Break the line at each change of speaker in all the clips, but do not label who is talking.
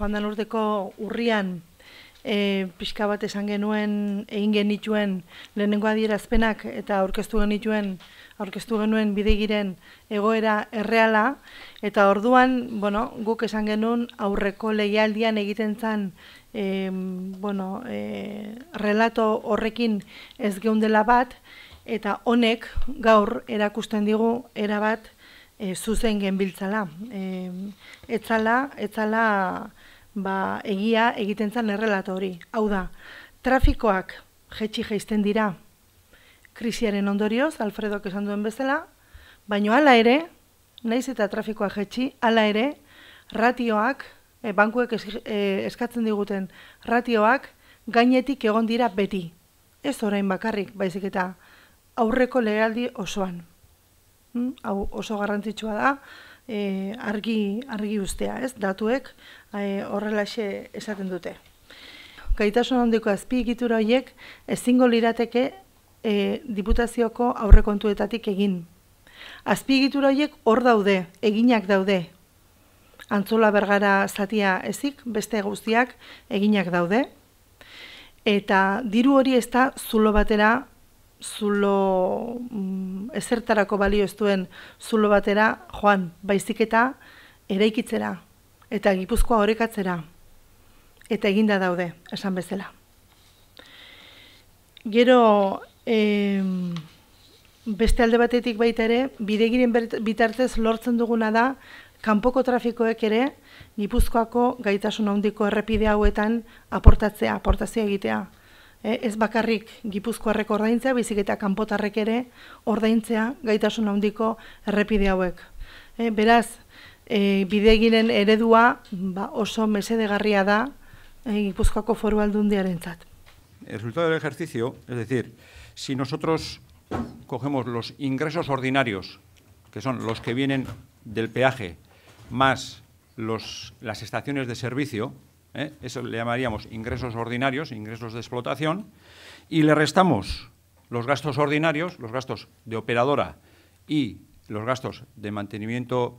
joan den urteko urrian e, pixka bat esan genuen egin genituen lehenengo adierazpenak eta aurkeztu genituen aurkeztu genuen bidegiren egoera erreala eta orduan bueno, guk esan genuen aurreko leialdian egiten zen bueno, e, relato horrekin ez geundela bat eta honek gaur erakusten digu erabat E, zuzen genbiltzala. E, etzala, etzala, ba, egia egiten zan errelatu hori. Hau da, trafikoak jetxi jaisten dira krisiaren ondorioz, Alfredo esan duen bezala, baina hala ere, naiz eta trafikoa jetxi, hala ere, ratioak, e, bankuek eh, eskatzen diguten ratioak, gainetik egon dira beti. Ez orain bakarrik, baizik eta aurreko legaldi osoan. Hmm? Hau oso garrantzitsua da, e, argi, argi ustea, ez? Datuek e, horrelaxe esaten dute. Gaitasun handiko azpigitura horiek ezingo lirateke e, diputazioko aurrekontuetatik egin. Azpigitura horiek hor daude, eginak daude. Antzola bergara zatia ezik, beste guztiak eginak daude. Eta diru hori ez da zulo batera zulo mm, ezertarako balio ez duen zulo batera joan baizik eta eraikitzera eta gipuzkoa horrekatzera eta eginda daude esan bezala. Gero beste alde batetik baita ere bidegiren bitartez lortzen duguna da kanpoko trafikoek ere gipuzkoako gaitasun handiko errepide hauetan aportatzea, aportazio egitea. Es eh, bakarrik gipuzkoarrek ordaintzea, baizik eta kanpotarrek ere ordaintzea gaitasun handiko errepide hauek. Eh, beraz, eh, bidegiren eredua ba, oso mesedegarria da eh, Gipuzkoako foru aldundiarentzat.
El resultado del ejercicio, es decir, si nosotros cogemos los ingresos ordinarios, que son los que vienen del peaje, más las estaciones de servicio, ¿eh? eso le llamaríamos ingresos ordinarios, ingresos de explotación, y le restamos los gastos ordinarios, los gastos de operadora y los gastos de mantenimiento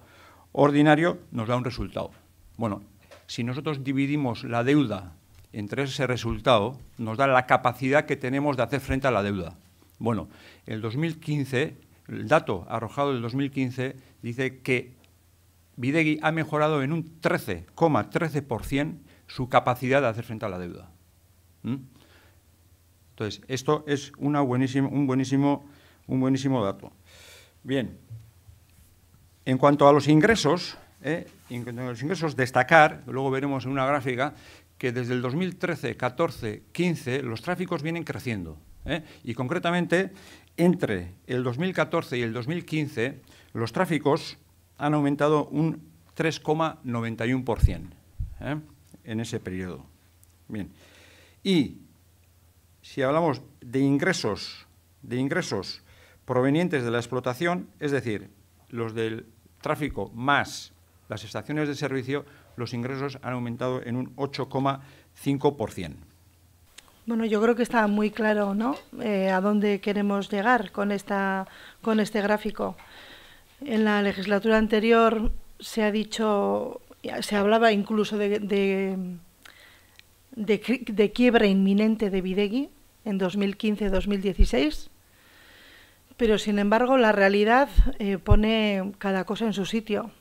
ordinario, nos da un resultado. Bueno, si nosotros dividimos la deuda entre ese resultado, nos da la capacidad que tenemos de hacer frente a la deuda. Bueno, el 2015, el dato arrojado del 2015 dice que Videgui ha mejorado en un 13,13% su capacidad de hacer frente a la deuda. Entonces, esto es una un, buenísimo, un buenísimo dato. Bien, en cuanto a los ingresos, ¿eh? en cuanto a los ingresos, destacar, luego veremos en una gráfica, que desde el 2013, 14, 15, los tráficos vienen creciendo. ¿eh? y concretamente, entre el 2014 y el 2015, los tráficos han aumentado un 3,91% en ese periodo. Bien. Y si hablamos de ingresos, de ingresos provenientes de la explotación, es decir, los del tráfico más las estaciones de servicio, los ingresos han aumentado en un 8,5%.
Bueno, yo creo que está muy claro, ¿no? Eh, a dónde queremos llegar con esta, con este gráfico. En la legislatura anterior se ha dicho se hablaba incluso de, de, quiebra inminente de Videgui en 2015-2016, pero sin embargo la realidad eh, pone cada cosa en su sitio.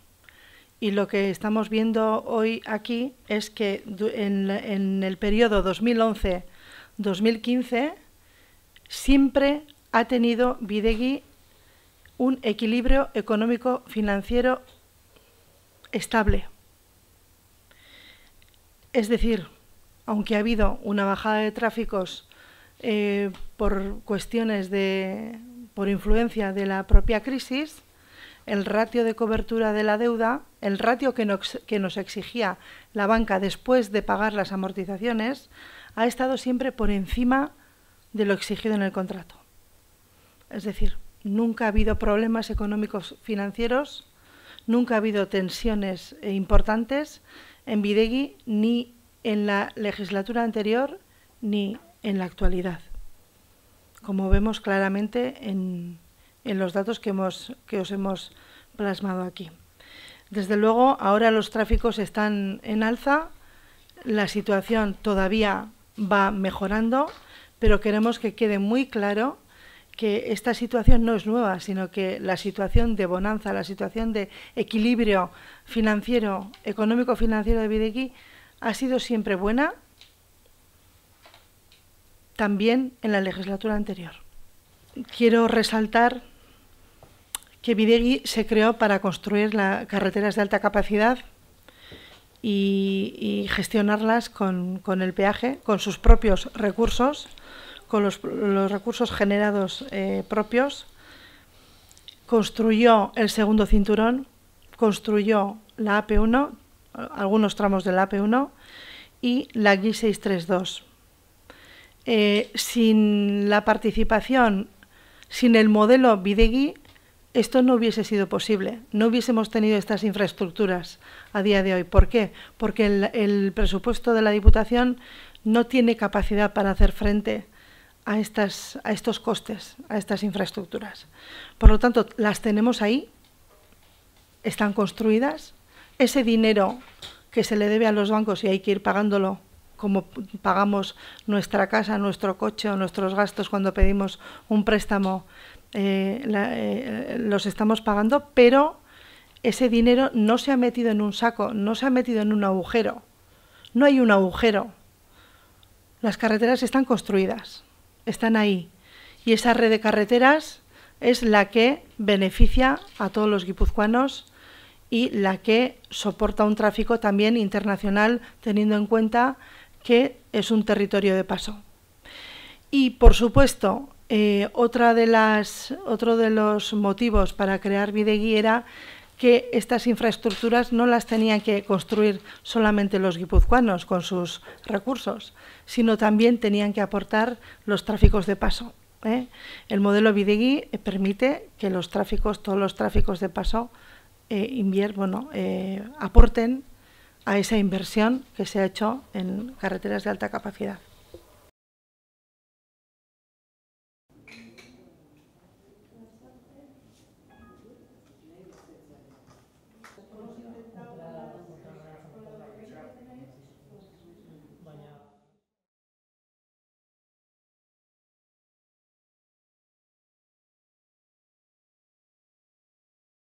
Y lo que estamos viendo hoy aquí es que en, en el periodo 2011-2015 siempre ha tenido Videgui un equilibrio económico financiero estable. Es decir, aunque ha habido una bajada de tráficos eh, por cuestiones de, por influencia de la propia crisis, el ratio de cobertura de la deuda, el ratio que nos exigía la banca después de pagar las amortizaciones, ha estado siempre por encima de lo exigido en el contrato. Es decir, nunca ha habido problemas económicos financieros, nunca ha habido tensiones eh, importantes en Videgui ni en la legislatura anterior ni en la actualidad, como vemos claramente en, en los datos que, hemos, que os hemos plasmado aquí. Desde luego, ahora los tráficos están en alza, la situación todavía va mejorando, pero queremos que quede muy claro que esta situación no es nueva, sino que la situación de bonanza, la situación de equilibrio financiero, económico-financiero de Videgui ha sido siempre buena también en la legislatura anterior. Quiero resaltar que Videgui se creó para construir las carreteras de alta capacidad y, gestionarlas con el peaje, con sus propios recursos, con los, recursos generados eh, propios, construyó el segundo cinturón, construyó la AP1, algunos tramos de la AP1 y la GI 632. Eh, sin la participación, sin el modelo Videgui, esto no hubiese sido posible, no hubiésemos tenido estas infraestructuras a día de hoy. ¿Por qué? Porque el presupuesto de la Diputación no tiene capacidad para hacer frente a, estas, a estos costes, a estas infraestructuras. Por lo tanto, las tenemos ahí, están construidas, ese dinero que se le debe a los bancos y hay que ir pagándolo como pagamos nuestra casa, nuestro coche o nuestros gastos cuando pedimos un préstamo, eh, eh, los estamos pagando, pero ese dinero no se ha metido en un saco, no se ha metido en un agujero. No hay un agujero. Las carreteras están construidas están ahí. Y esa red de carreteras es la que beneficia a todos los guipuzcoanos y la que soporta un tráfico también internacional, teniendo en cuenta que es un territorio de paso. Y, por supuesto, eh, otra de las, otro de los motivos para crear Videgui era que estas infraestructuras no las tenían que construir solamente los guipuzcoanos con sus recursos, sino también tenían que aportar los tráficos de paso. ¿eh? El modelo Bidegui eh, permite que los tráficos, todos los tráficos de paso, eh, aporten a esa inversión que se ha hecho en carreteras de alta capacidad.